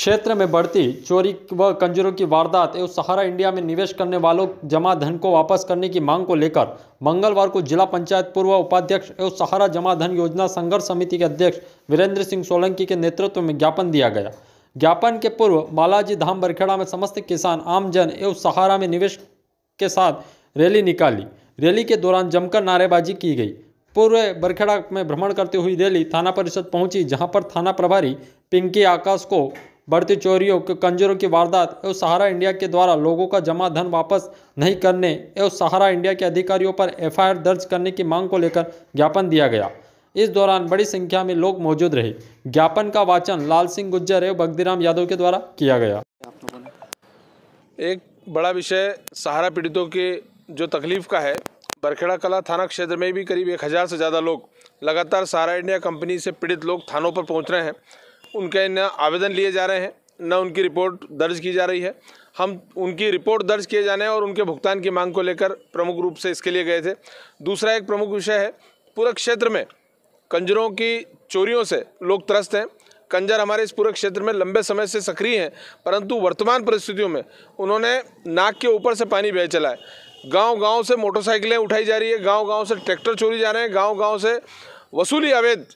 क्षेत्र में बढ़ती चोरी व कंजरों की वारदात एवं सहारा इंडिया में निवेश करने वालों जमा धन को वापस करने की मांग को लेकर मंगलवार को जिला पंचायत पूर्व उपाध्यक्ष एवं सहारा जमा धन योजना संघर्ष समिति के अध्यक्ष वीरेंद्र सिंह सोलंकी के नेतृत्व में ज्ञापन दिया गया ज्ञापन के पूर्व बालाजी धाम बरखेड़ा में समस्त किसान आमजन एवं सहारा में निवेश के साथ रैली निकाली रैली के दौरान जमकर नारेबाजी की गई पूर्व बरखेड़ा में भ्रमण करते हुई रैली थाना परिषद पहुंची जहां पर थाना प्रभारी पिंकी आकाश को बढ़ती चोरियों के कंजरों की वारदात एवं सहारा इंडिया के द्वारा लोगों का जमा धन वापस नहीं करने एवं सहारा इंडिया के अधिकारियों पर एफआईआर दर्ज करने की मांग को लेकर ज्ञापन दिया गया इस दौरान बड़ी संख्या में लोग मौजूद रहे ज्ञापन का वाचन लाल सिंह गुज्जर एवं भक्तिराम यादव के द्वारा किया गया एक बड़ा विषय सहारा पीड़ितों के जो तकलीफ का है बरखेड़ा कला थाना क्षेत्र में भी करीब एक हज़ार से ज़्यादा लोग लगातार सहारा इंडिया कंपनी से पीड़ित लोग थानों पर पहुंच रहे हैं उनके न आवेदन लिए जा रहे हैं न उनकी रिपोर्ट दर्ज की जा रही है हम उनकी रिपोर्ट दर्ज किए जाने और उनके भुगतान की मांग को लेकर प्रमुख रूप से इसके लिए गए थे दूसरा एक प्रमुख विषय है पूरे क्षेत्र में कंजरों की चोरियों से लोग त्रस्त हैं कंजर हमारे इस पूरे क्षेत्र में लंबे समय से सक्रिय हैं परंतु वर्तमान परिस्थितियों में उन्होंने नाक के ऊपर से पानी बह चला है गाँव गाँव से मोटरसाइकिलें उठाई जा रही है गाँव गाँव से ट्रैक्टर चोरी जा रहे हैं गाँव गाँव से वसूली अवैध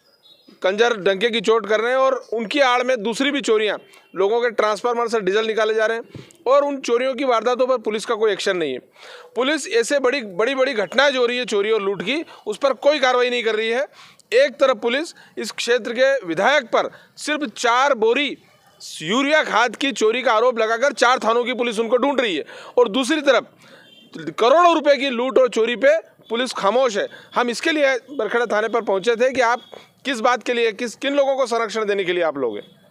कंजर डंके की चोट कर रहे हैं और उनकी आड़ में दूसरी भी चोरियाँ लोगों के ट्रांसफार्मर से डीजल निकाले जा रहे हैं और उन चोरियों की वारदातों पर पुलिस का कोई एक्शन नहीं है पुलिस ऐसे बड़ी बड़ी बड़ी घटनाएं जो हो रही है चोरी और लूट की उस पर कोई कार्रवाई नहीं कर रही है एक तरफ पुलिस इस क्षेत्र के विधायक पर सिर्फ चार बोरी यूरिया खाद की चोरी का आरोप लगाकर चार थानों की पुलिस उनको ढूंढ रही है और दूसरी तरफ करोड़ों रुपए की लूट और चोरी पे पुलिस खामोश है हम इसके लिए बरखेड़ा थाने पर पहुंचे थे कि आप किस बात के लिए किस किन लोगों को संरक्षण देने के लिए आप लोग हैं